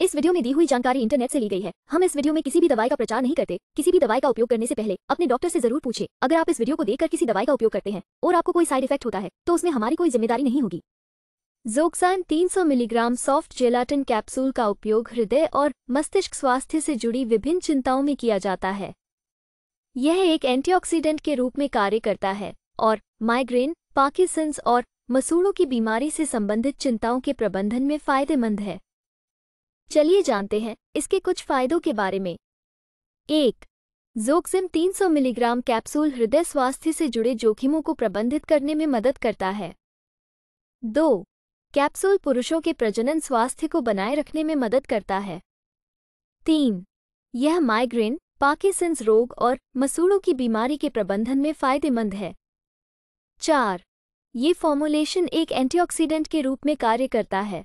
इस वीडियो में दी हुई जानकारी इंटरनेट से ली गई है हम इस वीडियो में किसी भी दवाई का प्रचार नहीं करते किसी भी दवाई का उपयोग करने से पहले अपने डॉक्टर से जरूर पूछे अगर आप इस वीडियो को देखकर किसी दवाई का उपयोग करते हैं और आपको कोई साइड इफेक्ट होता है तो उसमें हमारी कोई जिम्मेदारी नहीं होगी जोक्सान तीन मिलीग्राम सॉफ्ट जेलाटिन कैप्सूल का उपयोग हृदय और मस्तिष्क स्वास्थ्य से जुड़ी विभिन्न चिंताओं में किया जाता है यह एक एंटीऑक्सीडेंट के रूप में कार्य करता है और माइग्रेन पाकिसंस और मसूड़ों की बीमारी से संबंधित चिंताओं के प्रबंधन में फायदेमंद है चलिए जानते हैं इसके कुछ फायदों के बारे में एक जोक्सिम 300 मिलीग्राम कैप्सूल हृदय स्वास्थ्य से जुड़े जोखिमों को प्रबंधित करने में मदद करता है दो कैप्सूल पुरुषों के प्रजनन स्वास्थ्य को बनाए रखने में मदद करता है तीन यह माइग्रेन पाकिसंस रोग और मसूड़ों की बीमारी के प्रबंधन में फायदेमंद है चार ये फॉर्मुलेशन एक एंटीऑक्सीडेंट के रूप में कार्य करता है